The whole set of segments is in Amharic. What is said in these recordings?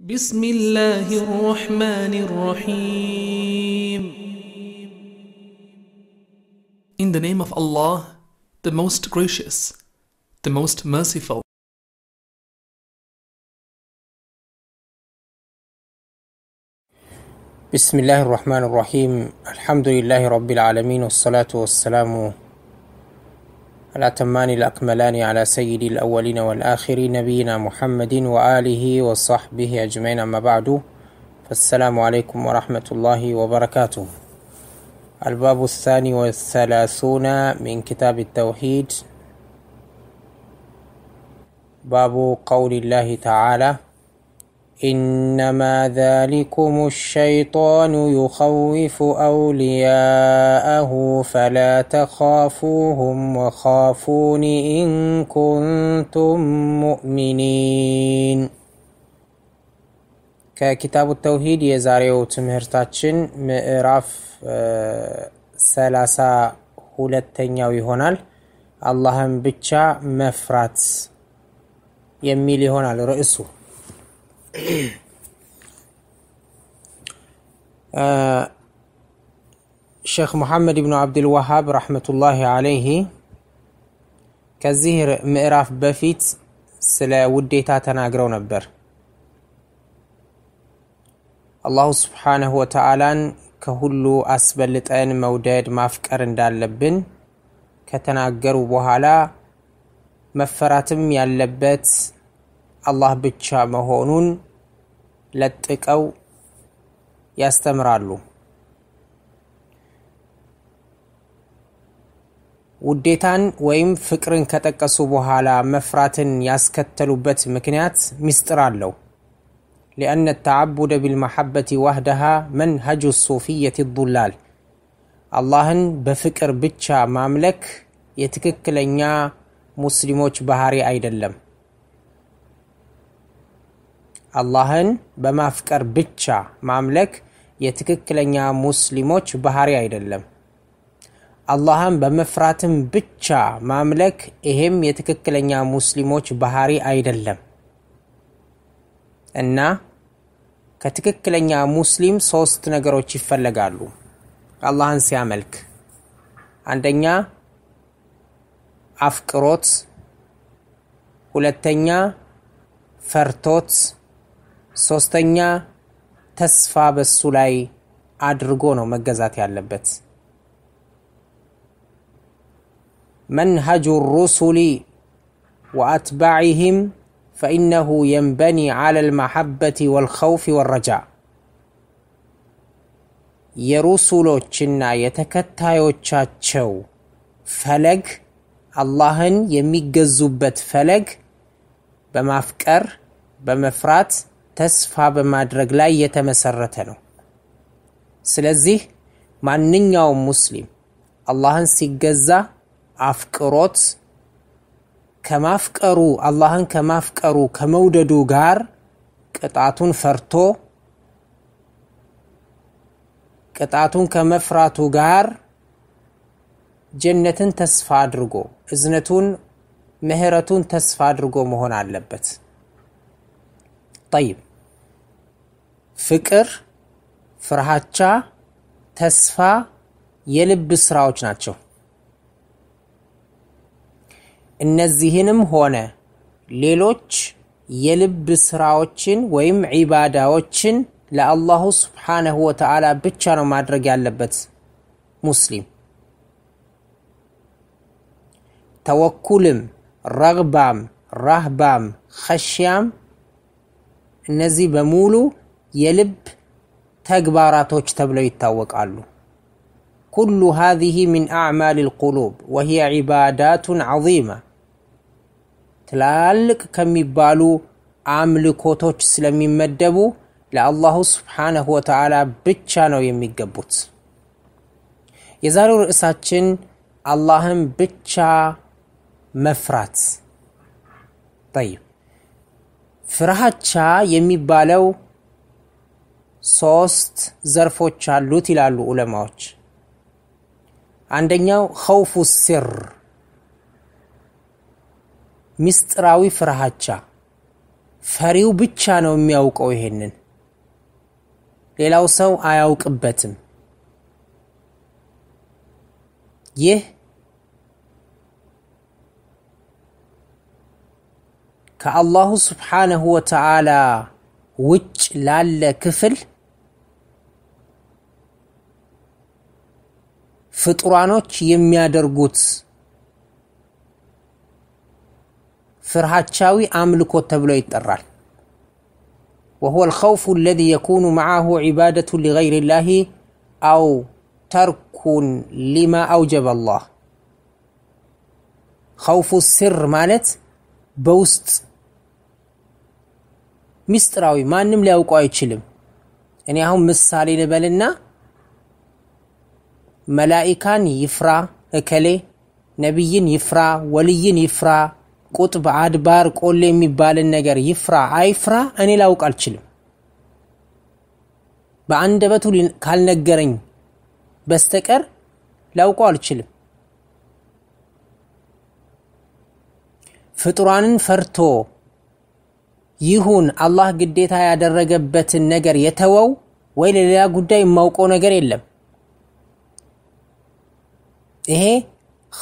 بسم الله الرحمن الرحيم In the name of Allah, the most gracious, the most merciful. بسم الله الرحمن الرحيم الحمد لله رب العالمين والصلاة والسلام الأتمان الأكملان على سيد الأولين والآخرين نبينا محمد وآله وصحبه أجمعين أما بعد فالسلام عليكم ورحمة الله وبركاته الباب الثاني والثلاثون من كتاب التوحيد باب قول الله تعالى انما ذلكم الشيطان يخوف اولياءه فلا تخافوهم وخافون ان كنتم مؤمنين ككتاب التوحيد يزاريو تمهرتاتشن مئراف سلاسا هولتنيا ويهونال اللهم بيتشا مفرات يميلي هونال رئيسه ሼክ ሙሐመድ ብኑ አብድልዋሃብ ረሕመቱላሂ አለይህ ከዚህ ምዕራፍ በፊት ስለ ውዴታ ተናግረው ነበር። አላሁ ስብሓነሁ ወተዓላን ከሁሉ አስበልጠን መውደድ ማፍቀር እንዳለብን ከተናገሩ በኋላ መፈራትም ያለበት አላህ ብቻ መሆኑን ለጥቀው ያስተምራሉ። ውዴታን ወይም ፍቅርን ከጠቀሱ በኋላ መፍራትን ያስከተሉበት ምክንያት ምስጢር አለው። ሊአነ ተዓቡደ ቢልመሐበቲ ዋህደሃ መንሀጁ ሱፊየት ዱላል አላህን በፍቅር ብቻ ማምለክ የትክክለኛ ሙስሊሞች ባህሪ አይደለም። አላህን በማፍቀር ብቻ ማምለክ የትክክለኛ ሙስሊሞች ባህሪ አይደለም። አላህን በመፍራትም ብቻ ማምለክ ይሄም የትክክለኛ ሙስሊሞች ባህሪ አይደለም እና ከትክክለኛ ሙስሊም ሶስት ነገሮች ይፈለጋሉ አላህን ሲያመልክ። አንደኛ አፍቅሮት፣ ሁለተኛ ፈርቶት ሶስተኛ ተስፋ በሱ ላይ አድርጎ ነው መገዛት ያለበት። መንሃጁ ሩሱሊ ወአትባዕህም ፈኢነሁ የንበኒ ዓላ ልመሐበት ወልኸውፍ ወረጃ የሩሱሎችና የተከታዮቻቸው ፈለግ አላህን የሚገዙበት ፈለግ በማፍቀር በመፍራት ተስፋ በማድረግ ላይ የተመሰረተ ነው። ስለዚህ ማንኛውም ሙስሊም አላህን ሲገዛ አፍቅሮት ከማፍቀሩ አላህን ከማፍቀሩ ከመውደዱ ጋር ቅጣቱን ፈርቶ ቅጣቱን ከመፍራቱ ጋር ጀነትን ተስፋ አድርጎ እዝነቱን ምህረቱን ተስፋ አድርጎ መሆን አለበት። ጠይብ ፍቅር፣ ፍርሃቻ፣ ተስፋ የልብ ስራዎች ናቸው። እነዚህንም ሆነ ሌሎች የልብ ስራዎችን ወይም ዒባዳዎችን ለአላሁ ስብሓነሁ ወተዓላ ብቻ ነው ማድረግ ያለበት ሙስሊም። ተወኩልም፣ ረግባም፣ ራህባም፣ ኸሽያም እነዚህ በሙሉ የልብ ተግባራቶች ተብለው ይታወቃሉ። ኩሉ ሃዚህ ሚን አዕማል ልቁሉብ ወሂየ ዒባዳቱን ዐዚማ ትላልቅ ከሚባሉ አምልኮቶች ስለሚመደቡ ለአላሁ ስብሓነሁ ወተዓላ ብቻ ነው የሚገቡት። የዛሬው ርዕሳችን አላህን ብቻ መፍራት። ጠይብ ፍራቻ የሚባለው ሶስት ዘርፎች አሉት ይላሉ ዑለማዎች። አንደኛው ኸውፉ ሲር ምስጢራዊ ፍርሃቻ፣ ፈሪው ብቻ ነው የሚያውቀው ይሄንን፣ ሌላው ሰው አያውቅበትም። ይህ ከአላሁ ስብሓነሁ ወተዓላ ውጭ ላለ ክፍል ፍጡራኖች የሚያደርጉት ፍርሃቻዊ አምልኮት ተብሎ ይጠራል። وهو الخوف الذي يكون معه عبادة لغير الله أو ترك لما أوجب الله خوف السر مالت بوست ሚስጥራዊ ማንም ሊያውቁ አይችልም። እኔ አሁን ምሳሌ ልበልና መላኢካን ይፍራ እከሌ፣ ነቢይን ይፍራ፣ ወልይን ይፍራ፣ ቁጥብ አድባር ቆሌ የሚባልን ነገር ይፍራ አይፍራ እኔ ላውቅ አልችልም። በአንደበቱ ካልነገረኝ በስተቀር ላውቀው አልችልም። ፍጡራንን ፈርቶ ይሁን አላህ ግዴታ ያደረገበትን ነገር የተወው ወይ ለሌላ ጉዳይ የማውቀው ነገር የለም። ይሄ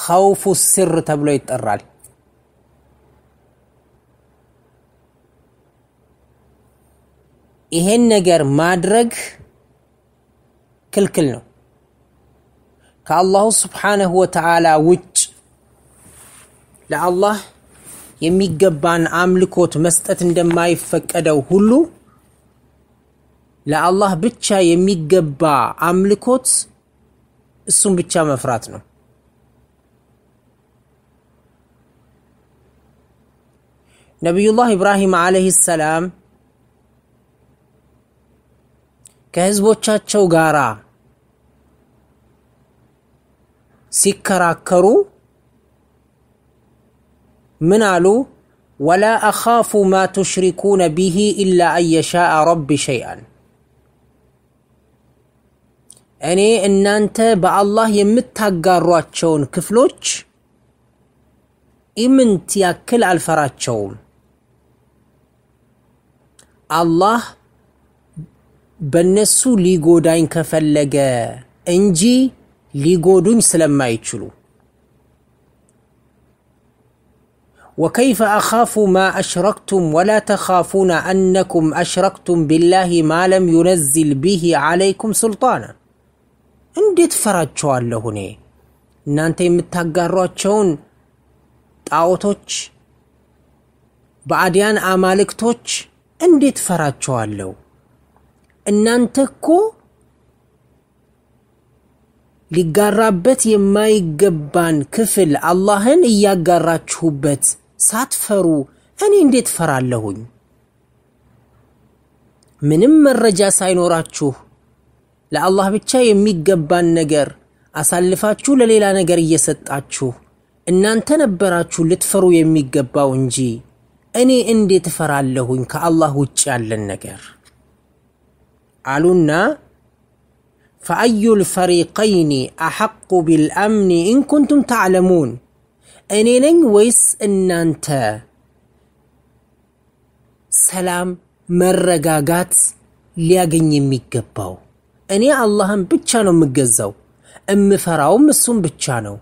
ኸውፉ ስር ተብሎ ይጠራል። ይሄን ነገር ማድረግ ክልክል ነው። ከአላሁ ስብሓነሁ ወተዓላ ውጭ ለአላህ የሚገባን አምልኮት መስጠት እንደማይፈቀደው ሁሉ ለአላህ ብቻ የሚገባ አምልኮት እሱን ብቻ መፍራት ነው። ነቢዩላህ ኢብራሂም ዓለይሂ ሰላም ከህዝቦቻቸው ጋራ ሲከራከሩ ምን አሉ? ወላ አኻፉ ማ ቱሽሪኩነ ቢሂ ኢላ አንየሻአ ረቢ ሸይአን እኔ እናንተ በአላህ የምታጋሯቸውን ክፍሎች ኢምንት ያክል አልፈራቸውም። አላህ በነሱ ሊጎዳኝ ከፈለገ እንጂ ሊጎዱኝ ስለማይችሉ وكيف اخاف ما اشركتم ولا تخافون انكم اشركتم بالله ما لم ينزل به عليكم سلطانا انديت فرجوا الله هنا نانت متغرواچون طاوتوچ بعديان امالكتوچ انديت فرجوا الله እናንተኮ ሊጋራበት የማይገባን ክፍል አላህን እያጋራችሁበት ሳትፈሩ እኔ እንዴት ፈራለሁኝ? ምንም መረጃ ሳይኖራችሁ ለአላህ ብቻ የሚገባን ነገር አሳልፋችሁ ለሌላ ነገር እየሰጣችሁ እናንተ ነበራችሁ ልትፈሩ የሚገባው እንጂ እኔ እንዴት እፈራለሁኝ ከአላህ ውጭ ያለን ነገር አሉና ፈአዩል ፈሪቀይኒ አሐቁ ቢልአምኒ ኢንኩንቱም ታዕለሙን እኔ ነኝ ወይስ እናንተ? ሰላም መረጋጋት ሊያገኝ የሚገባው እኔ አላህን ብቻ ነው የምገዛው፣ እምፈራውም እሱም ብቻ ነው።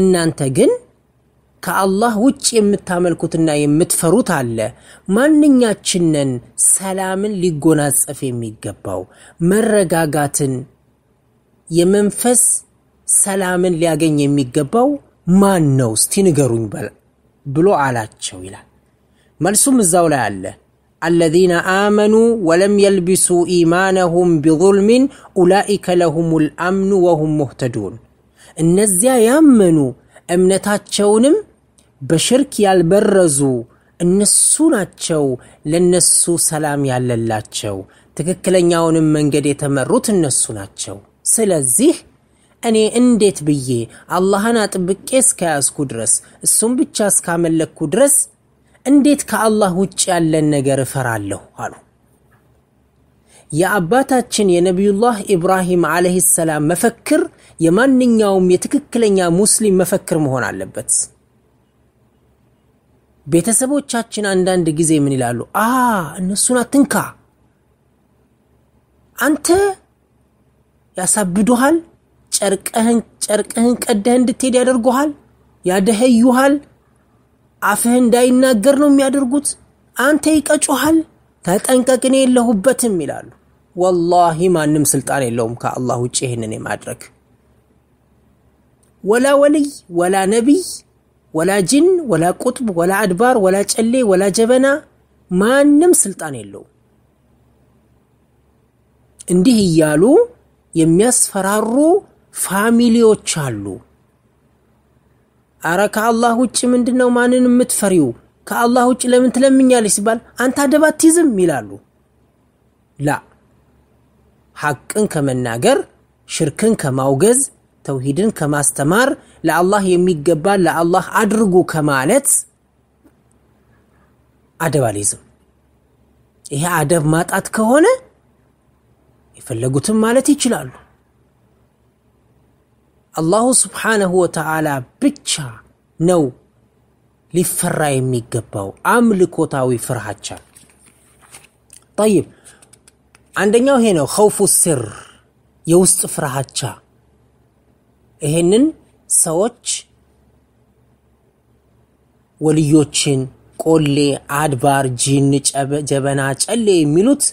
እናንተ ግን ከአላህ ውጭ የምታመልኩትና የምትፈሩት አለ። ማንኛችንን ሰላምን ሊጎናጸፍ የሚገባው መረጋጋትን የመንፈስ ሰላምን ሊያገኝ የሚገባው ማን ነው እስቲ ንገሩኝ ብሎ አላቸው ይላል። መልሱም እዛው ላይ አለ አለዚነ አመኑ ወለም የልቢሱ ኢማነሁም ቢዙልሚን ኡላኢከ ለሁሙል አምኑ ወሁም ሙህተዱን። እነዚያ ያመኑ እምነታቸውንም በሽርክ ያልበረዙ እነሱ ናቸው ለነሱ ሰላም ያለላቸው፣ ትክክለኛውንም መንገድ የተመሩት እነሱ ናቸው። ስለዚህ እኔ እንዴት ብዬ አላህን አጥብቄ እስከያዝኩ ድረስ እሱም ብቻ እስካመለክኩ ድረስ እንዴት ከአላህ ውጭ ያለን ነገር እፈራለሁ አሉ። የአባታችን የነቢዩላህ ኢብራሂም ዓለይሂ ሰላም መፈክር የማንኛውም የትክክለኛ ሙስሊም መፈክር መሆን አለበት። ቤተሰቦቻችን አንዳንድ ጊዜ ምን ይላሉ? አ እነሱን አትንካ አንተ ያሳብዱሃል ጨርቀህን ጨርቅህን ቀደህ እንድትሄድ ያደርጉሃል፣ ያደህዩሃል። አፍህ እንዳይናገር ነው የሚያደርጉት። አንተ ይቀጩሃል። ተጠንቀቅ፣ እኔ የለሁበትም ይላሉ። ወላሂ ማንም ስልጣን የለውም ከአላህ ውጭ ይህንን የማድረግ ወላ ወልይ ወላ ነቢይ ወላ ጅን ወላ ቁጥብ ወላ አድባር ወላ ጨሌ ወላ ጀበና ማንም ስልጣን የለው እንዲህ እያሉ የሚያስፈራሩ ፋሚሊዎች አሉ። አረ ከአላህ ውጭ ምንድን ነው ማንን የምትፈሪው? ከአላህ ውጭ ለምን ትለምኛለች ሲባል አንተ አደብ አትይዝም ይላሉ። ላ ሐቅን ከመናገር ሽርክን ከማውገዝ ተውሂድን ከማስተማር ለአላህ የሚገባ ለአላህ አድርጉ ከማለት አደብ አልይዝም። ይሄ አደብ ማጣት ከሆነ የፈለጉትም ማለት ይችላሉ። አላሁ ስብሓነሁ ወተዓላ ብቻ ነው ሊፈራ የሚገባው አምልኮታዊ ፍርሃቻ። ጠይብ አንደኛው ይሄ ነው፣ ኸውፉ ስር የውስጥ ፍርሃቻ። ይሄንን ሰዎች ወልዮችን፣ ቆሌ፣ አድባር፣ ጂን፣ ጀበና፣ ጨሌ የሚሉት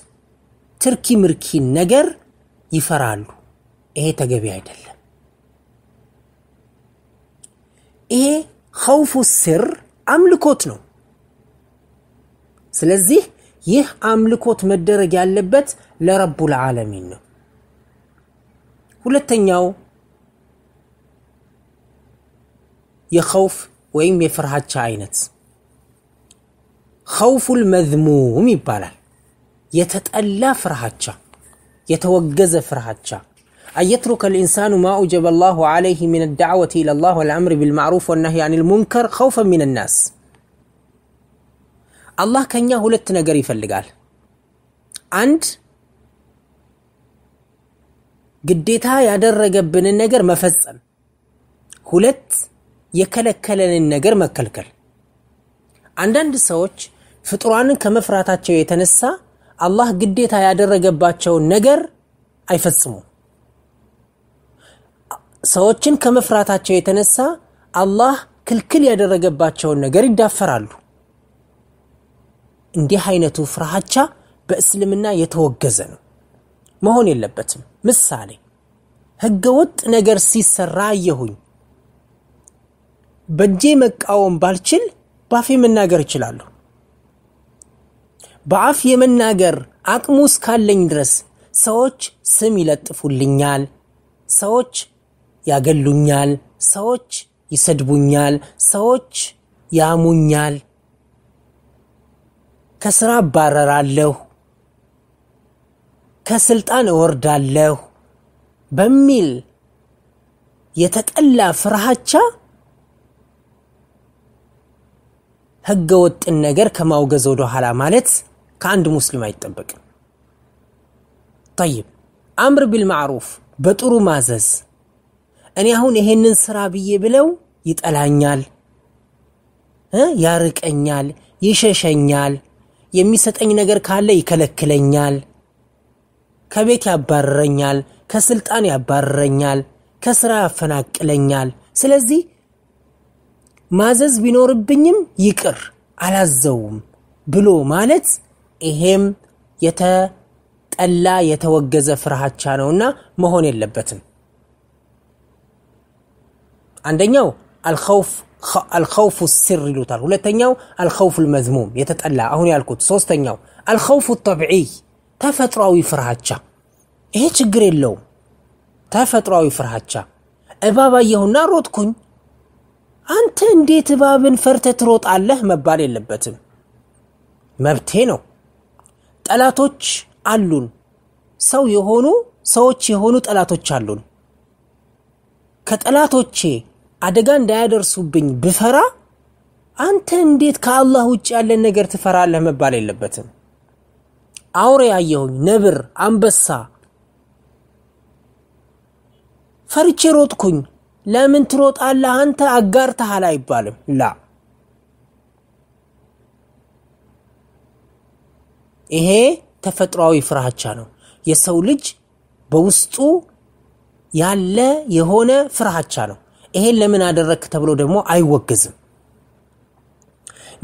ትርኪ ምርኪ ነገር ይፈራሉ። ይሄ ተገቢ አይደለም። ይሄ ኸውፉ ስር አምልኮት ነው። ስለዚህ ይህ አምልኮት መደረግ ያለበት ለረቡል ዓለሚን ነው። ሁለተኛው የኸውፍ ወይም የፍርሃቻ አይነት ኸውፉል መዝሙም ይባላል። የተጠላ ፍርሃቻ፣ የተወገዘ ፍርሃቻ أن يترك الإنسان ما أوجب الله عليه من الدعوة إلى الله والأمر بالمعروف والنهي عن المنكر خوفا من الناس الله كان يهولت نقري فالقال عند قديتها يا بن النقر مفزا هولت يكلكل النقر مكلكل عند عند السوج فطران كمفراتات شو يتنسى الله قديتها يا درق نقر أيفزمون ሰዎችን ከመፍራታቸው የተነሳ አላህ ክልክል ያደረገባቸውን ነገር ይዳፈራሉ። እንዲህ አይነቱ ፍርሃቻ በእስልምና የተወገዘ ነው፣ መሆን የለበትም። ምሳሌ ህገወጥ ነገር ሲሰራ አየሁኝ። በእጄ መቃወም ባልችል በአፌ መናገር እችላለሁ። በአፍ የመናገር አቅሙ እስካለኝ ድረስ ሰዎች ስም ይለጥፉልኛል። ሰዎች ያገሉኛል፣ ሰዎች ይሰድቡኛል፣ ሰዎች ያሙኛል፣ ከስራ አባረራለሁ ከስልጣን እወርዳለሁ በሚል የተጠላ ፍርሃቻ ህገወጥን ነገር ከማውገዝ ወደ ኋላ ማለት ከአንድ ሙስሊም አይጠበቅም። ጠይብ አምር ቢልማዕሩፍ በጥሩ ማዘዝ እኔ አሁን ይሄንን ስራ ብዬ ብለው ይጠላኛል፣ ያርቀኛል፣ ይሸሸኛል፣ የሚሰጠኝ ነገር ካለ ይከለክለኛል፣ ከቤት ያባረረኛል፣ ከስልጣን ያባረረኛል፣ ከስራ ያፈናቅለኛል። ስለዚህ ማዘዝ ቢኖርብኝም ይቅር አላዘውም ብሎ ማለት ይሄም የተጠላ የተወገዘ ፍርሃቻ ነውና መሆን የለበትም። አንደኛው አልኸውፉ ስር ይሉታል። ሁለተኛው አልኸውፉ ልመዝሙም የተጠላ አሁን ያልኩት። ሶስተኛው አልኸውፉ ጠብዒይ ተፈጥሯዊ ፍርሃቻ። ይሄ ችግር የለውም። ተፈጥሯዊ ፍርሃቻ እባብ አየሁና ሮጥኩኝ። አንተ እንዴት እባብን ፈርተህ ትሮጣለህ መባል የለበትም። መብቴ ነው። ጠላቶች አሉን። ሰው የሆኑ ሰዎች የሆኑ ጠላቶች አሉን። ከጠላቶቼ አደጋ እንዳያደርሱብኝ ብፈራ አንተ እንዴት ከአላህ ውጭ ያለን ነገር ትፈራለህ መባል የለበትም። አውሬ ያየሁኝ፣ ነብር፣ አንበሳ ፈርቼ ሮጥኩኝ። ለምን ትሮጣለህ አንተ አጋርተሃል አይባልም። ላ ይሄ ተፈጥሯዊ ፍራቻ ነው። የሰው ልጅ በውስጡ ያለ የሆነ ፍራቻ ነው። ይሄን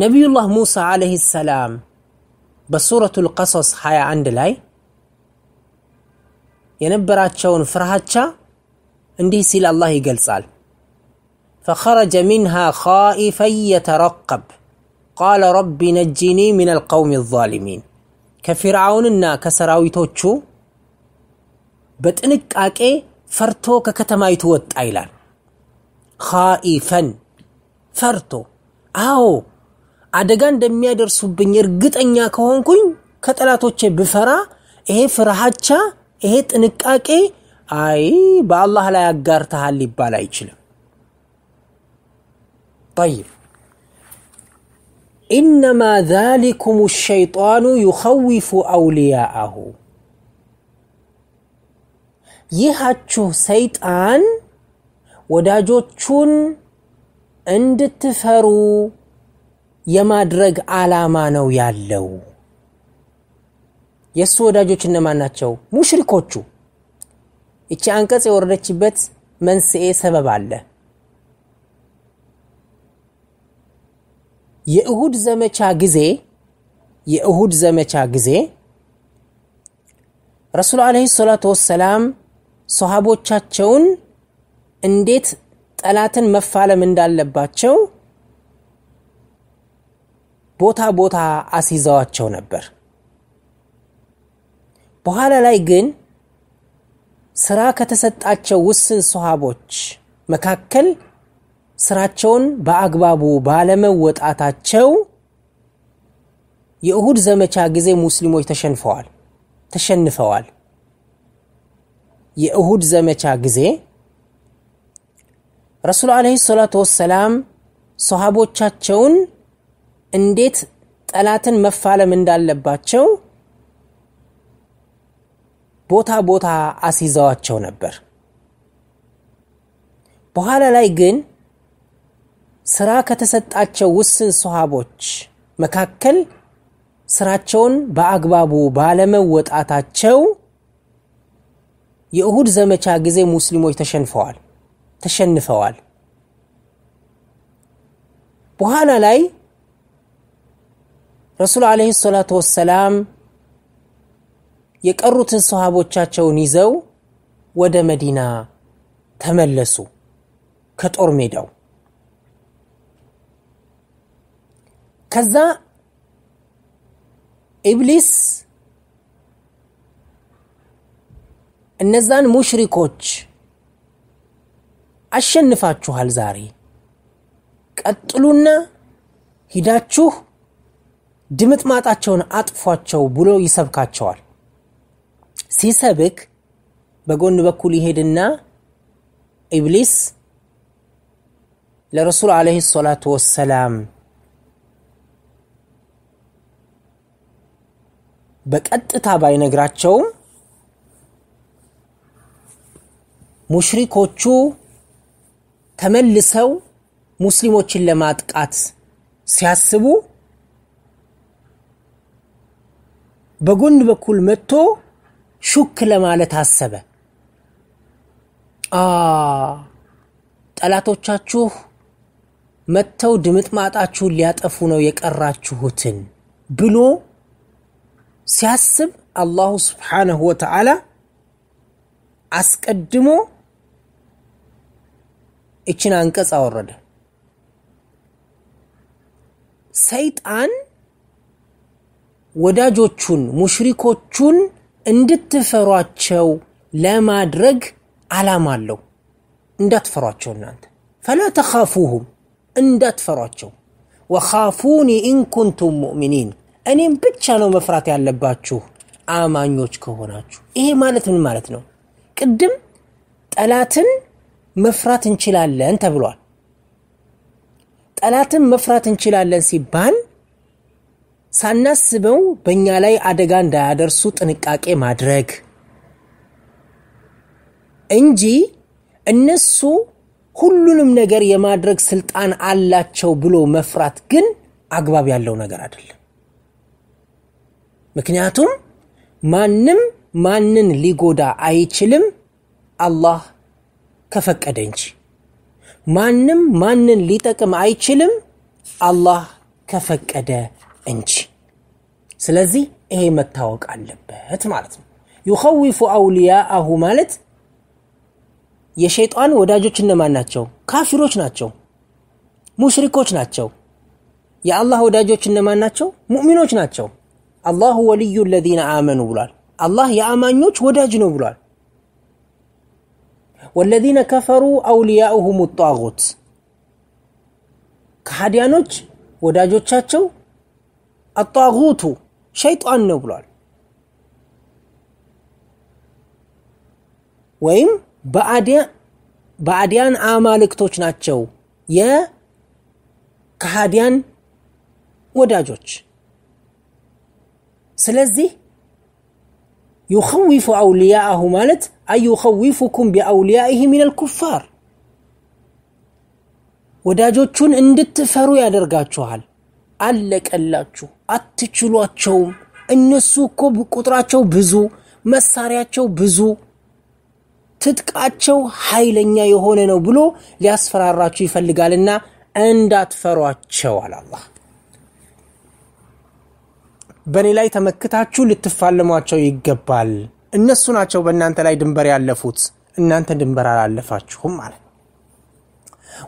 نبي الله موسى عليه السلام ነቢዩላህ القصص حيا عند በሱረቱ ልቀሶስ 21 ላይ شا اندي سيل الله يقل ይገልጻል فخرج منها خائفا يترقب قال رب نجني من القوم الظالمين كفرعوننا كسراويتوچو بطنقاقي فرتو ككتمايتو ايلان ኻኢፈን ፈርቶ፣ አዎ አደጋ እንደሚያደርሱብኝ እርግጠኛ ከሆንኩኝ ከጠላቶቼ ብፈራ ይሄ ፍርሃቻ ይሄ ጥንቃቄ አይ በአላህ ላይ አጋርተሃል ሊባል አይችልም። ጠይብ ኢነማ ዛሊኩም ሸይጣኑ ዩኸዊፉ አውልያአሁ ይሃችሁ ሰይጣን ወዳጆቹን እንድትፈሩ የማድረግ ዓላማ ነው ያለው። የእሱ ወዳጆች እነማን ናቸው? ሙሽሪኮቹ። ይቺ አንቀጽ የወረደችበት መንስኤ ሰበብ አለ። የእሁድ ዘመቻ ጊዜ የእሁድ ዘመቻ ጊዜ ረሱል አለህ ሰላቱ ወሰላም ሰሃቦቻቸውን እንዴት ጠላትን መፋለም እንዳለባቸው ቦታ ቦታ አስይዘዋቸው ነበር። በኋላ ላይ ግን ስራ ከተሰጣቸው ውስን ሰሃቦች መካከል ስራቸውን በአግባቡ ባለመወጣታቸው የእሁድ ዘመቻ ጊዜ ሙስሊሞች ተሸንፈዋል ተሸንፈዋል። የእሁድ ዘመቻ ጊዜ ረሱሉ አለይሂ ሰላቱ ወሰላም ሰሃቦቻቸውን እንዴት ጠላትን መፋለም እንዳለባቸው ቦታ ቦታ አስይዘዋቸው ነበር። በኋላ ላይ ግን ስራ ከተሰጣቸው ውስን ሰሃቦች መካከል ስራቸውን በአግባቡ ባለመወጣታቸው የእሁድ ዘመቻ ጊዜ ሙስሊሞች ተሸንፈዋል። ተሸንፈዋል። በኋላ ላይ ረሱል ዓለይሂ ሰላቱ ወሰላም የቀሩትን ሰሃቦቻቸውን ይዘው ወደ መዲና ተመለሱ ከጦር ሜዳው። ከዛ ኢብሊስ እነዛን ሙሽሪኮች አሸንፋችኋል። ዛሬ ቀጥሉና ሂዳችሁ ድምጥ ማጣቸውን አጥፏቸው ብሎ ይሰብካቸዋል። ሲሰብክ በጎን በኩል ይሄድና ኢብሊስ ለረሱል ዓለይሂ ሰላቱ ወሰላም በቀጥታ ባይነግራቸውም ሙሽሪኮቹ ተመልሰው ሙስሊሞችን ለማጥቃት ሲያስቡ በጎን በኩል መጥቶ ሹክ ለማለት አሰበ። ጠላቶቻችሁ መጥተው ድምጥ ማጣችሁን ሊያጠፉ ነው የቀራችሁትን ብሎ ሲያስብ አላሁ ስብሓነሁ ወተዓላ አስቀድሞ እችን አንቀጽ አወረደ። ሰይጣን ወዳጆቹን ሙሽሪኮቹን እንድትፈሯቸው ለማድረግ ዓላማ አለው። እንዳትፈሯቸው እናንተ ፈላ ተኻፉሁም እንዳትፈሯቸው፣ ወኻፉኒ ኢንኩንቱም ሙእሚኒን እኔም ብቻ ነው መፍራት ያለባችሁ አማኞች ከሆናችሁ። ይሄ ማለት ምን ማለት ነው? ቅድም ጠላትን መፍራት እንችላለን ተብሏል። ጠላትን መፍራት እንችላለን ሲባል ሳናስበው በእኛ ላይ አደጋ እንዳያደርሱ ጥንቃቄ ማድረግ እንጂ እነሱ ሁሉንም ነገር የማድረግ ስልጣን አላቸው ብሎ መፍራት ግን አግባብ ያለው ነገር አይደለም። ምክንያቱም ማንም ማንን ሊጎዳ አይችልም። አላህ ከፈቀደ እንጂ ማንም ማንን ሊጠቅም አይችልም አላህ ከፈቀደ እንጂ። ስለዚህ ይሄ መታወቅ አለበት ማለት ነው። ዩኸዊፉ አውልያአሁ ማለት የሸይጣን ወዳጆች እነማን ናቸው? ካፊሮች ናቸው፣ ሙሽሪኮች ናቸው። የአላህ ወዳጆች እነማን ናቸው? ሙእሚኖች ናቸው። አላሁ ወልዩ ለዚነ አመኑ ብሏል። አላህ የአማኞች ወዳጅ ነው ብሏል። والذين كفروا أولياؤهم الطاغوت كحديانوج وداجوتشاتشو الطاغوت شيطان نبلال وين بعديان عمالك توشناتشو يا كحديان وداجوتش سلزي ዩኸዊፉ አውልያአሁ ማለት አይ ዩኸዊፉኩም ቢአውልያኢህ ሚነል ኩፋር ወዳጆቹን እንድትፈሩ ያደርጋችኋል። አለቀላችሁ፣ አትችሏቸውም። እነሱ እኮ ቁጥራቸው ብዙ፣ መሳሪያቸው ብዙ፣ ትጥቃቸው ኃይለኛ የሆነ ነው ብሎ ሊያስፈራራችሁ ይፈልጋልና እንዳትፈሯቸው አለ በእኔ ላይ ተመክታችሁ ልትፋለሟቸው ይገባል እነሱ ናቸው በእናንተ ላይ ድንበር ያለፉት እናንተ ድንበር አላለፋችሁም አለ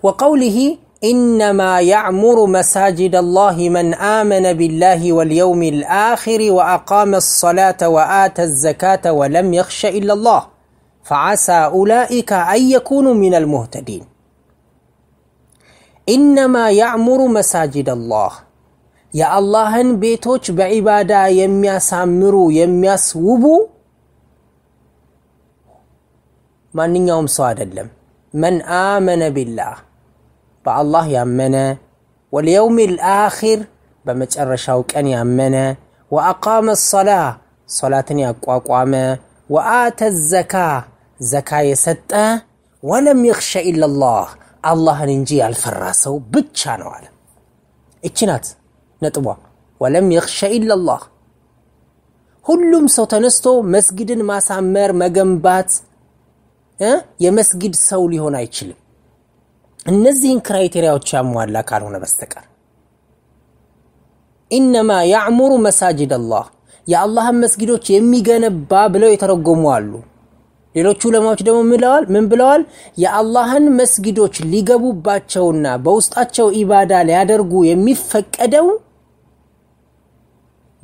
ወቀውሊሂ إنما يعمر مساجد الله من آمن بالله واليوم الآخر وأقام الصلاة وآتى الزكاة ولم يخش إلا الله فعسى أولئك أن يكونوا من المهتدين إنما يعمر مساجد الله يا الله اللهن بيتوش بعبادة يمياس عمرو يمياس وبو ما نيوم صاد اللم من آمن بالله با الله يأمن واليوم الآخر بمج الرشاوك أن يأمن وأقام الصلاة صلاة يقوام وآت الزكاة زكاة يستة ولم يخش إلا الله الله ننجي الفراسو بتشانو عالم اتشنات ነጥቧ። ወለም የኽሸ ኢለላህ ሁሉም ሰው ተነስቶ መስጊድን ማሳመር መገንባት የመስጊድ ሰው ሊሆን አይችልም፣ እነዚህን ክራይቴሪያዎች ያሟላ ካልሆነ በስተቀር ኢነማ ያዕሙሩ መሳጅድ አላህ የአላህን መስጊዶች የሚገነባ ብለው የተረጎሙ አሉ። ሌሎቹ ዑለማዎች ደግሞ ምለዋል ምን ብለዋል? የአላህን መስጊዶች ሊገቡባቸውና በውስጣቸው ኢባዳ ሊያደርጉ የሚፈቀደው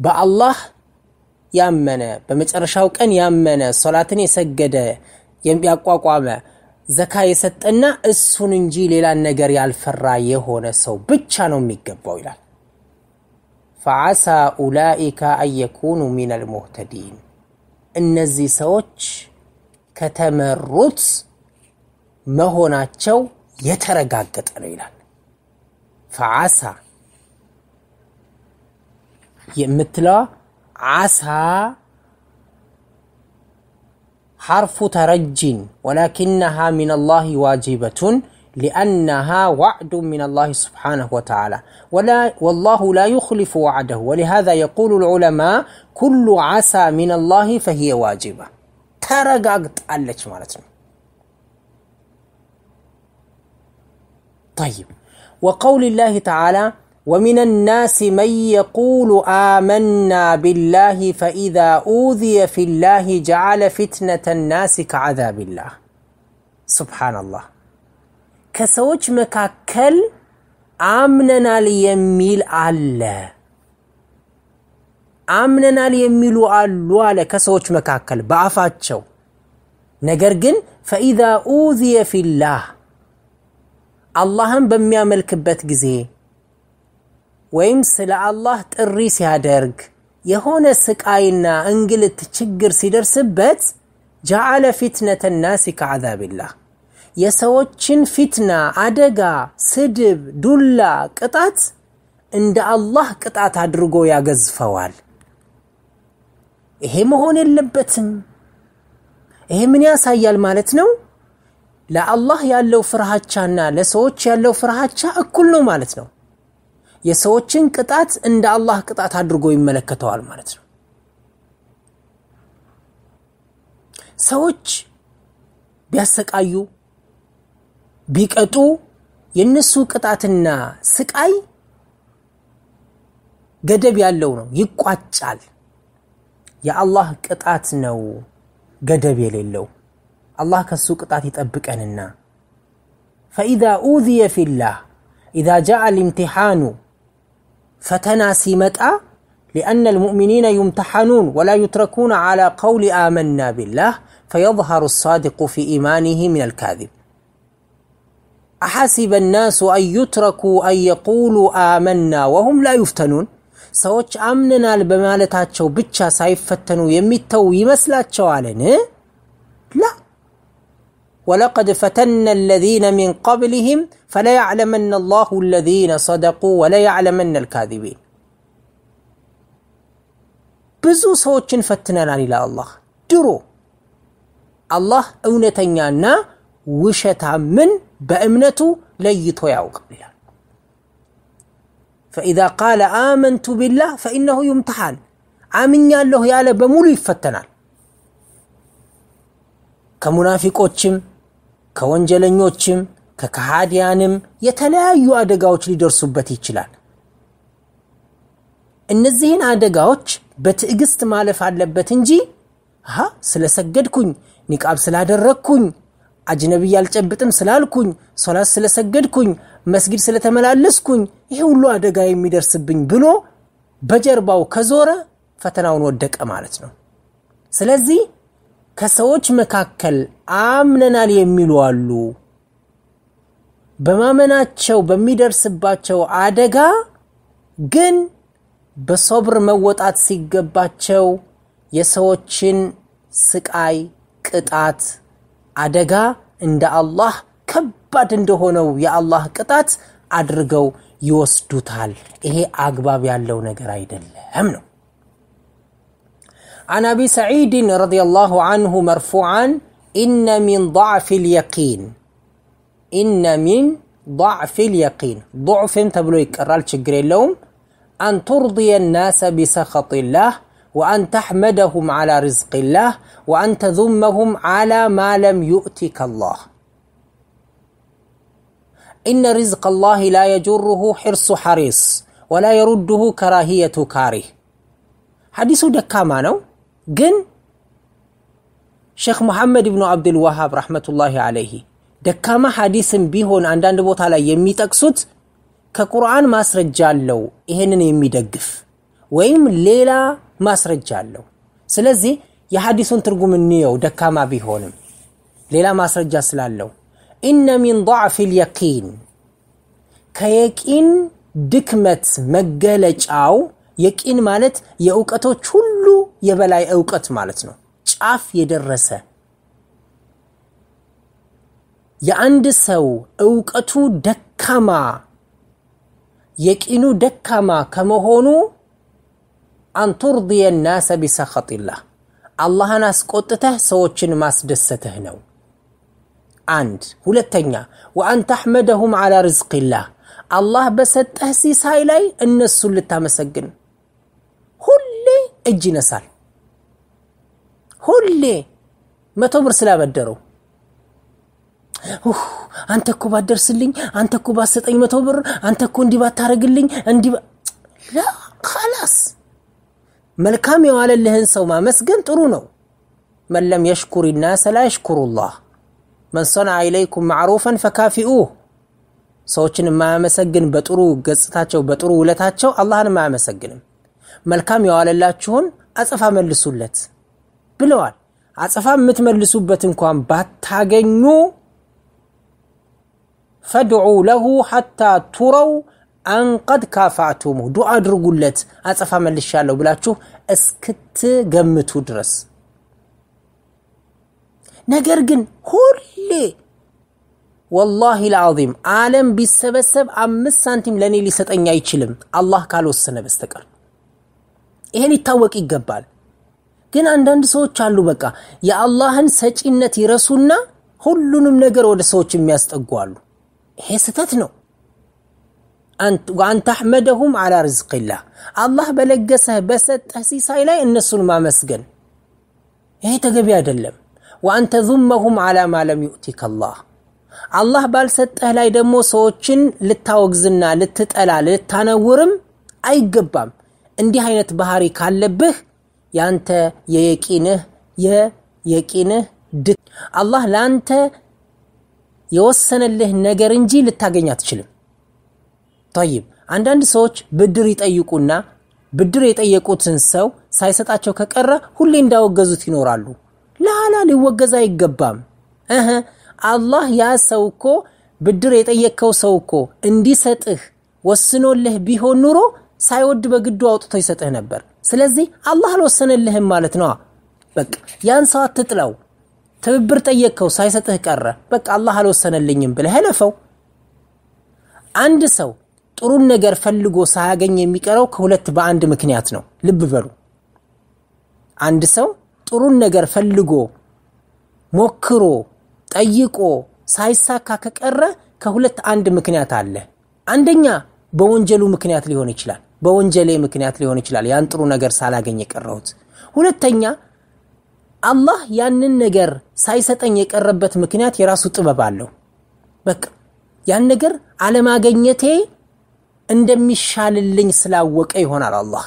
በአላህ ያመነ በመጨረሻው ቀን ያመነ ሶላትን የሰገደ ያቋቋመ ዘካ የሰጠና እሱን እንጂ ሌላን ነገር ያልፈራ የሆነ ሰው ብቻ ነው የሚገባው ይላል። ፈዓሳ ኡላኢካ አንየኩኑ ሚነል ሙህተዲን እነዚህ ሰዎች ከተመሩት መሆናቸው የተረጋገጠ ነው ይላል። ፈዓሳ مثل عسى حرف ترج ولكنها من الله واجبة لأنها وعد من الله سبحانه وتعالى ولا والله لا يخلف وعده ولهذا يقول العلماء كل عسى من الله فهي واجبة ترققت ألج مالتنا طيب وقول الله تعالى ومن الناس من يقول آمنا بالله فإذا أوذي في الله جعل فتنة الناس كعذاب الله سبحان الله كسوج مكاكل آمننا ليميل على آمننا ليميل على على كسوج مكاكل بعفات شو نقرقن فإذا أوذي في الله اللهم بميا ملك بتجزيه ወይም ስለ አላህ ጥሪ ሲያደርግ የሆነ ስቃይና እንግልት ችግር ሲደርስበት ጃዓለ ፊትነተ ናሲ ከዓዛቢላህ የሰዎችን ፊትና፣ አደጋ፣ ስድብ፣ ዱላ፣ ቅጣት እንደ አላህ ቅጣት አድርጎ ያገዝፈዋል። ይሄ መሆን የለበትም። ይሄ ምን ያሳያል ማለት ነው? ለአላህ ያለው ፍርሃቻና ለሰዎች ያለው ፍርሃቻ እኩል ነው ማለት ነው። የሰዎችን ቅጣት እንደ አላህ ቅጣት አድርጎ ይመለከተዋል ማለት ነው። ሰዎች ቢያሰቃዩ ቢቀጡ የነሱ ቅጣትና ስቃይ ገደብ ያለው ነው፣ ይቋጫል። የአላህ ቅጣት ነው ገደብ የሌለው። አላህ ከሱ ቅጣት ይጠብቀንና ፈኢዛ ኡዚየ ፊላህ ኢዛ ጃአ ልምትሓኑ فتنا سيمتا لأن المؤمنين يمتحنون ولا يتركون على قول آمنا بالله فيظهر الصادق في إيمانه من الكاذب أحسب الناس أن يتركوا أن يقولوا آمنا وهم لا يفتنون ሰዎች አምነናል በማለታቸው ብቻ ሳይፈተኑ የሚተዉ ይመስላቸዋልን لا ولقد فتنا الذين من قبلهم فليعلمن الله الذين صدقوا وليعلمن الكاذبين ብዙ ሰዎችን ፈትነናል ይላል አላህ ድሮ አላህ እውነተኛና ውሸታምን በእምነቱ ለይቶ ያውቃል ይላል فإذا قال آمنت بالله فإنه يمتحن አምኛለሁ ያለ በሙሉ ይፈተናል ከሙናፊቆችም ከወንጀለኞችም ከከሃዲያንም የተለያዩ አደጋዎች ሊደርሱበት ይችላል። እነዚህን አደጋዎች በትዕግስት ማለፍ አለበት እንጂ ሀ ስለሰገድኩኝ፣ ኒቃብ ስላደረግኩኝ፣ አጅነብ አልጨብጥም ስላልኩኝ፣ ሶላት ስለሰገድኩኝ፣ መስጊድ ስለተመላለስኩኝ ይሄ ሁሉ አደጋ የሚደርስብኝ ብሎ በጀርባው ከዞረ ፈተናውን ወደቀ ማለት ነው። ስለዚህ ከሰዎች መካከል አምነናል የሚሉ አሉ። በማመናቸው በሚደርስባቸው አደጋ ግን በሶብር መወጣት ሲገባቸው የሰዎችን ስቃይ፣ ቅጣት፣ አደጋ እንደ አላህ ከባድ እንደሆነው የአላህ ቅጣት አድርገው ይወስዱታል። ይሄ አግባብ ያለው ነገር አይደለም ነው። عن أبي سعيد رضي الله عنه مرفوعا إن من ضعف اليقين إن من ضعف اليقين ضعف تبلويك ይቀራል ችግር أن ترضي الناس بسخط الله وأن تحمدهم على رزق الله وأن تذمهم على ما لم يؤتك الله إن رزق الله لا يجره حرص حريص ولا يرده كراهية كاره حديث دكامانو ግን ሼክ ሙሐመድ ብኑ አብዱልዋሃብ ረሕመቱላሂ አለይህ ደካማ ሐዲስም ቢሆን አንዳንድ ቦታ ላይ የሚጠቅሱት ከቁርአን ማስረጃ አለው ይሄንን የሚደግፍ ወይም ሌላ ማስረጃ አለው። ስለዚህ የሐዲሱን ትርጉም እንየው። ደካማ ቢሆንም ሌላ ማስረጃ ስላለው ኢነ ሚን ضዕፍ ልየቂን ከየቂን ድክመት መገለጫው የቂን ማለት የእውቀቶች ሁሉ የበላይ እውቀት ማለት ነው። ጫፍ የደረሰ የአንድ ሰው እውቀቱ ደካማ የቂኑ ደካማ ከመሆኑ አንቱርድየ ናሰ ቢሰኸጢላህ አላህን አስቆጥተህ ሰዎችን ማስደሰትህ ነው። አንድ ሁለተኛ፣ ወአን ተሕመደሁም ዓላ ርዝቅላህ አላህ በሰጠህ ሲሳይ ላይ እነሱን ልታመሰግን እጅ ይነሳል። ሁሌ መቶ ብር ስላበደረው አንተ እኮ ባትደርስልኝ፣ አንተ እኮ ባትሰጠኝ መቶ ብር፣ አንተ እኮ እንዲህ ባታረግልኝ፣ እንዲህ ላ መልካም የዋለልህን ሰው ማመስገን ጥሩ ነው። መለም የሽኩሪ ናሰ ላ የሽኩሩላህ መን ሰነዐ ኢለይኩም ማዕሩፈን ፈካፊኡህ ሰዎችን የማያመሰግን በጥሩ ገጽታቸው በጥሩ ውለታቸው አላህን አያመሰግንም። መልካም የዋለላችሁን አጸፋ መልሱለት ብለዋል። አጸፋ የምትመልሱበት እንኳን ባታገኙ ፈድዑ ለሁ ሐታ ቱረው አንቀድ ካፋዕቱሙ ዱዓ አድርጉለት አጸፋ መልሻለሁ ብላችሁ እስክትገምቱ ድረስ። ነገር ግን ሁሌ ወላሂ ለዓዚም ዓለም ቢሰበሰብ አምስት ሳንቲም ለእኔ ሊሰጠኝ አይችልም አላህ ካልወሰነ በስተቀር ይሄ ሊታወቅ ይገባል። ግን አንዳንድ ሰዎች አሉ በቃ የአላህን ሰጪነት ይረሱና ሁሉንም ነገር ወደ ሰዎች የሚያስጠጉ አሉ። ይሄ ስህተት ነው። ወአን ተሕመደሁም አላ ርዝቅላህ አላህ በለገሰህ በሰጠህ ሲሳይ ላይ እነሱን ማመስገን ይሄ ተገቢ አይደለም። ወአንተ ዙመሁም አላ ማ ዩእቲከ አላህ አላህ ባልሰጠህ ላይ ደግሞ ሰዎችን ልታወግዝና ልትጠላ ልታነውርም አይገባም። እንዲህ አይነት ባህሪ ካለብህ ያንተ የየቂንህ የየቂንህ ድክ አላህ ለአንተ የወሰነልህ ነገር እንጂ ልታገኝ አትችልም። ጠይብ አንዳንድ ሰዎች ብድር ይጠይቁና ብድር የጠየቁትን ሰው ሳይሰጣቸው ከቀረ ሁሌ እንዳወገዙት ይኖራሉ። ላላ ሊወገዝ አይገባም። እህ አላህ ያ ሰው እኮ ብድር የጠየቅከው ሰው እኮ እንዲሰጥህ ወስኖልህ ቢሆን ኑሮ ሳይወድ በግዱ አውጥቶ ይሰጥህ ነበር። ስለዚህ አላህ አልወሰነልህም ማለት ነዋ። በቃ ያን ሰው አትጥለው። ትብብር ጠየቅከው ሳይሰጥህ ቀረ። በቃ አላህ አልወሰነልኝም ብለህ ለፈው። አንድ ሰው ጥሩን ነገር ፈልጎ ሳያገኝ የሚቀረው ከሁለት በአንድ ምክንያት ነው። ልብ በሉ። አንድ ሰው ጥሩን ነገር ፈልጎ ሞክሮ ጠይቆ ሳይሳካ ከቀረ ከሁለት አንድ ምክንያት አለ። አንደኛ በወንጀሉ ምክንያት ሊሆን ይችላል። በወንጀሌ ምክንያት ሊሆን ይችላል ያን ጥሩ ነገር ሳላገኝ የቀረሁት። ሁለተኛ አላህ ያንን ነገር ሳይሰጠኝ የቀረበት ምክንያት የራሱ ጥበብ አለው። በቃ ያን ነገር አለማገኘቴ እንደሚሻልልኝ ስላወቀ ይሆናል አላህ።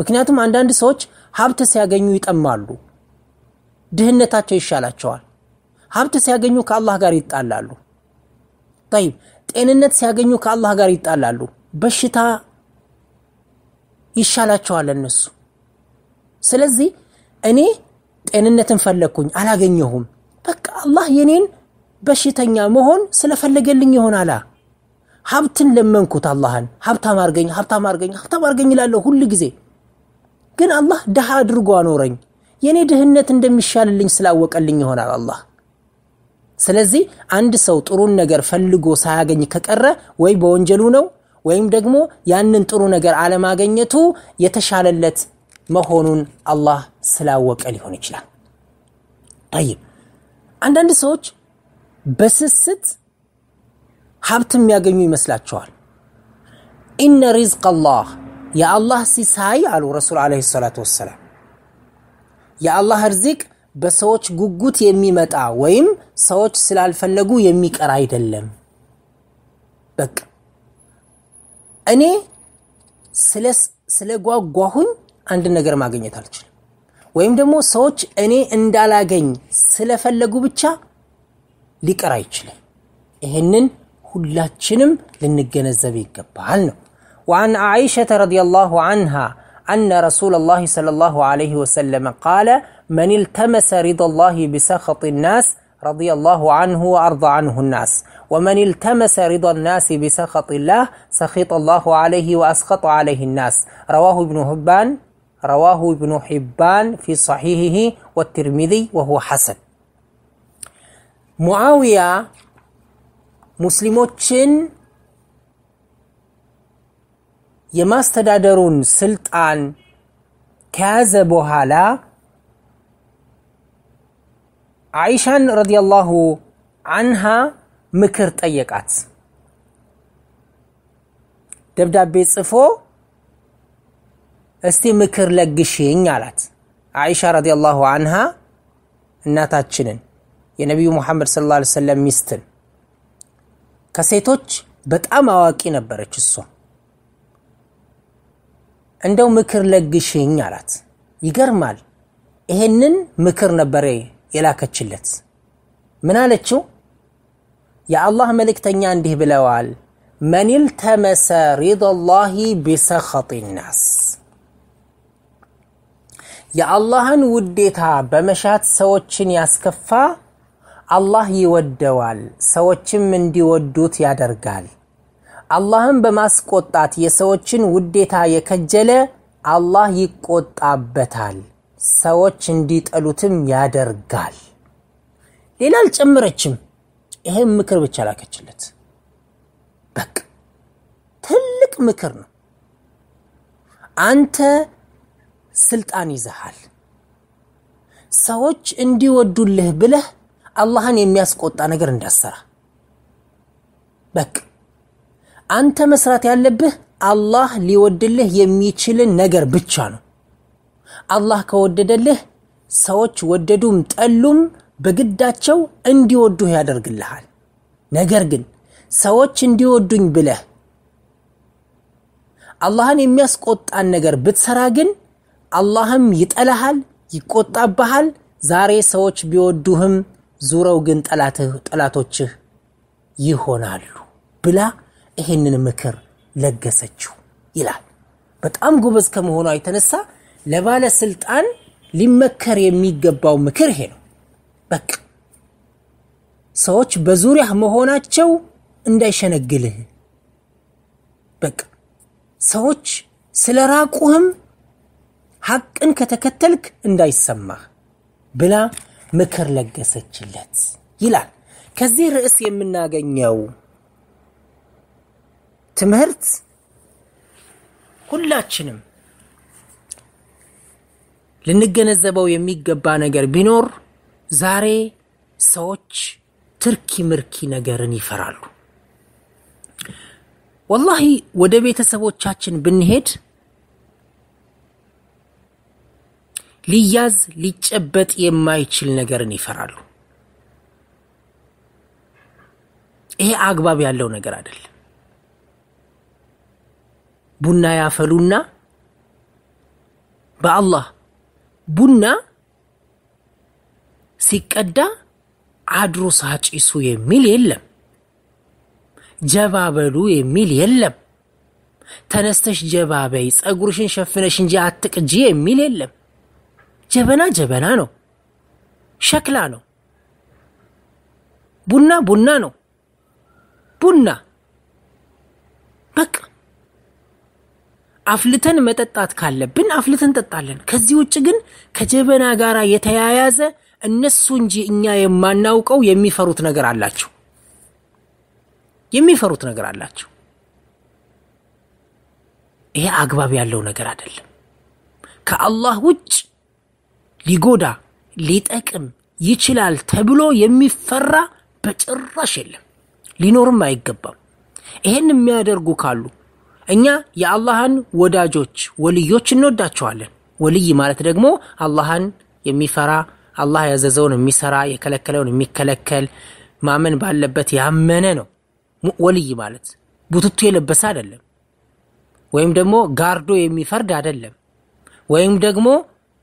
ምክንያቱም አንዳንድ ሰዎች ሀብት ሲያገኙ ይጠማሉ፣ ድህነታቸው ይሻላቸዋል። ሀብት ሲያገኙ ከአላህ ጋር ይጣላሉ። ጠይብ ጤንነት ሲያገኙ ከአላህ ጋር ይጣላሉ። በሽታ ይሻላቸዋል እነሱ። ስለዚህ እኔ ጤንነትን ፈለግኩኝ አላገኘሁም። በቃ አላህ የኔን በሽተኛ መሆን ስለፈለገልኝ አላ ሀብትን ለመንኩት አላህን፣ ሀብታም አርገኝ፣ ሀብታም አርገኝ፣ ሀብታም አርገኝ እላለሁ ሁል ጊዜ። ግን አላህ ድሃ አድርጎ አኖረኝ። የእኔ ድህነት እንደሚሻልልኝ ስላወቀልኝ ይሆናል አላህ። ስለዚህ አንድ ሰው ጥሩን ነገር ፈልጎ ሳያገኝ ከቀረ ወይ በወንጀሉ ነው ወይም ደግሞ ያንን ጥሩ ነገር አለማገኘቱ የተሻለለት መሆኑን አላህ ስላወቀ ሊሆን ይችላል። ጠይብ አንዳንድ ሰዎች በስስት ሀብት የሚያገኙ ይመስላቸዋል። ኢነ ሪዝቅ አላህ የአላህ ሲሳይ አሉ ረሱል ዓለይሂ ሰላቱ ወሰላም። የአላህ ርዚቅ በሰዎች ጉጉት የሚመጣ ወይም ሰዎች ስላልፈለጉ የሚቀር አይደለም። በቃ እኔ ስለጓጓሁኝ አንድን ነገር ማግኘት አልችልም። ወይም ደግሞ ሰዎች እኔ እንዳላገኝ ስለፈለጉ ብቻ ሊቀር አይችልም። ይህንን ሁላችንም ልንገነዘብ ይገባል ነው። وعن عائشة رضي الله عنها أن رسول الله صلى الله عليه وسلم قال من التمس رضا الله بسخط الناس رضي الله عنه وأرضى عنه الناس ومن التمس رضا الناس بسخط الله سخط الله عليه وأسخط عليه الناس رواه ابن حبان رواه ابن حبان في صحيحه والترمذي وهو حسن معاوية مسلموتشن يما استدادرون سلطان كازبها لا عائشة رضي الله عنها مكرت طيقات ደብዳቤ ጽፎ እስቲ ምክር ለግሽኝ አላት። አይሻ ረዲየላሁ አንሃ እናታችንን የነቢዩ ሙሐመድ ስለ ላ ሰለም ሚስትን ከሴቶች በጣም አዋቂ ነበረች። እሷ እንደው ምክር ለግሽኝ አላት። ይገርማል። ይሄንን ምክር ነበረ የላከችለት። ምን አለችው? የአላህ መልእክተኛ እንዲህ ብለዋል መን ልተመሰ ሪዳላሂ ቢሰኸጢ ናስ የአላህን ውዴታ በመሻት ሰዎችን ያስከፋ አላህ ይወደዋል፣ ሰዎችም እንዲወዱት ያደርጋል። አላህን በማስቆጣት የሰዎችን ውዴታ የከጀለ አላህ ይቆጣበታል፣ ሰዎች እንዲጠሉትም ያደርጋል። ሌላ አልጨመረችም። ይህም ምክር ብቻ ላከችለት። በቃ ትልቅ ምክር ነው። አንተ ስልጣን ይዘሃል። ሰዎች እንዲወዱልህ ብለህ አላህን የሚያስቆጣ ነገር እንዳሰራ በቃ አንተ መስራት ያለብህ አላህ ሊወድልህ የሚችልን ነገር ብቻ ነው። አላህ ከወደደልህ ሰዎች ወደዱም ጠሉም በግዳቸው እንዲወዱህ ያደርግልሃል። ነገር ግን ሰዎች እንዲወዱኝ ብለህ አላህን የሚያስቆጣን ነገር ብትሰራ ግን አላህም ይጠላሃል፣ ይቆጣብሃል። ዛሬ ሰዎች ቢወዱህም ዙረው ግን ጠላቶችህ ይሆናሉ ብላ ይህንን ምክር ለገሰችው ይላል። በጣም ጎበዝ ከመሆኗ የተነሳ ለባለስልጣን ሊመከር የሚገባው ምክር ይሄ ነው። በቃ ሰዎች በዙሪያ መሆናቸው እንዳይሸነግልህ በቃ ሰዎች ስለ ራቁህም ሐቅን ከተከተልክ እንዳይሰማህ ብላ ምክር ለገሰችለት ይላል። ከዚህ ርዕስ የምናገኘው ትምህርት ሁላችንም ልንገነዘበው የሚገባ ነገር ቢኖር ዛሬ ሰዎች ትርኪ ምርኪ ነገርን ይፈራሉ። ወላሂ ወደ ቤተሰቦቻችን ብንሄድ ሊያዝ ሊጨበጥ የማይችል ነገርን ይፈራሉ። ይሄ አግባብ ያለው ነገር አይደለም። ቡና ያፈሉና በአላህ ቡና ሲቀዳ አድሮ ሳጭሱ የሚል የለም። ጀባበሉ የሚል የለም። ተነስተሽ ጀባበይ ጸጉርሽን ሸፍነሽ እንጂ አትቅጂ የሚል የለም። ጀበና ጀበና ነው፣ ሸክላ ነው፣ ቡና ቡና ነው። ቡና በቃ አፍልተን መጠጣት ካለብን አፍልተን እንጠጣለን። ከዚህ ውጭ ግን ከጀበና ጋር የተያያዘ እነሱ እንጂ እኛ የማናውቀው የሚፈሩት ነገር አላቸው። የሚፈሩት ነገር አላቸው። ይሄ አግባብ ያለው ነገር አይደለም። ከአላህ ውጭ ሊጎዳ ሊጠቅም ይችላል ተብሎ የሚፈራ በጭራሽ የለም፣ ሊኖርም አይገባም። ይሄን የሚያደርጉ ካሉ እኛ የአላህን ወዳጆች ወልዮች እንወዳቸዋለን። ወልይ ማለት ደግሞ አላህን የሚፈራ አላህ ያዘዘውን የሚሰራ የከለከለውን የሚከለከል ማመን ባለበት ያመነ ነው። ወልይ ማለት ቡትቱ የለበሰ አይደለም፣ ወይም ደግሞ ጋርዶ የሚፈርድ አይደለም፣ ወይም ደግሞ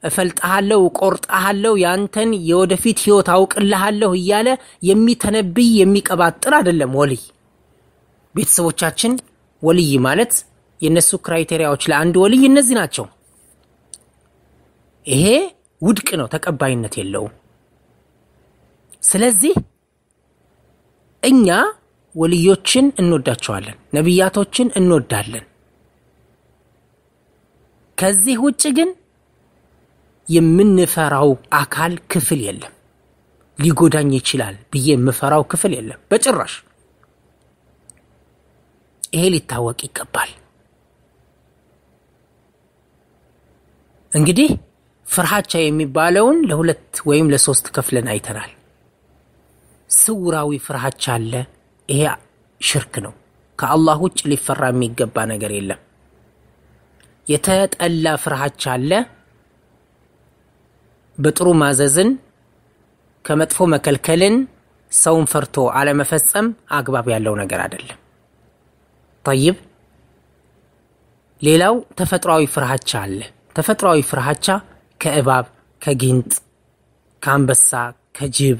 እፈልጥሃለሁ፣ ቆርጣሃለሁ፣ ያንተን የወደፊት ህይወት አውቅልሃለሁ እያለ የሚተነብይ የሚቀባጥር አይደለም ወልይ። ቤተሰቦቻችን ወልይ ማለት የእነሱ ክራይቴሪያዎች ለአንድ ወልይ እነዚህ ናቸው። ይሄ ውድቅ ነው፣ ተቀባይነት የለውም። ስለዚህ እኛ ወልዮችን እንወዳቸዋለን፣ ነቢያቶችን እንወዳለን። ከዚህ ውጭ ግን የምንፈራው አካል ክፍል የለም። ሊጎዳኝ ይችላል ብዬ የምፈራው ክፍል የለም በጭራሽ። ይሄ ሊታወቅ ይገባል። እንግዲህ ፍርሃቻ የሚባለውን ለሁለት ወይም ለሶስት ከፍለን አይተናል። ስውራዊ ፍርሃቻ አለ፣ ይሄ ሽርክ ነው። ከአላህ ውጭ ሊፈራ የሚገባ ነገር የለም። የተጠላ ፍርሃቻ አለ። በጥሩ ማዘዝን፣ ከመጥፎ መከልከልን፣ ሰውን ፈርቶ አለመፈጸም አግባብ ያለው ነገር አይደለም። ጠይብ ሌላው ተፈጥሯዊ ፍርሃቻ አለ። ተፈጥሯዊ ፍርሃቻ ከእባብ፣ ከጊንጥ፣ ከአንበሳ፣ ከጅብ፣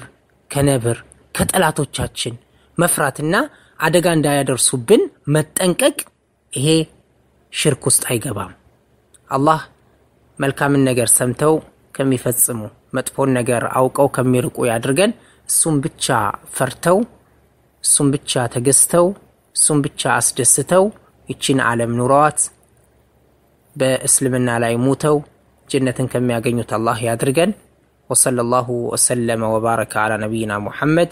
ከነብር፣ ከጠላቶቻችን መፍራትና አደጋ እንዳያደርሱብን መጠንቀቅ፣ ይሄ ሽርክ ውስጥ አይገባም። አላህ መልካምን ነገር ሰምተው ከሚፈጽሙ መጥፎን ነገር አውቀው ከሚርቁ ያድርገን። እሱም ብቻ ፈርተው፣ እሱም ብቻ ተገዝተው፣ እሱም ብቻ አስደስተው ይችን ዓለም ኑረዋት በእስልምና ላይ ሙተው ጀነትን ከሚያገኙት አላህ ያድርገን። ወሰለላሁ ወሰለመ ወባረከ አላ ነቢይና ሙሐመድ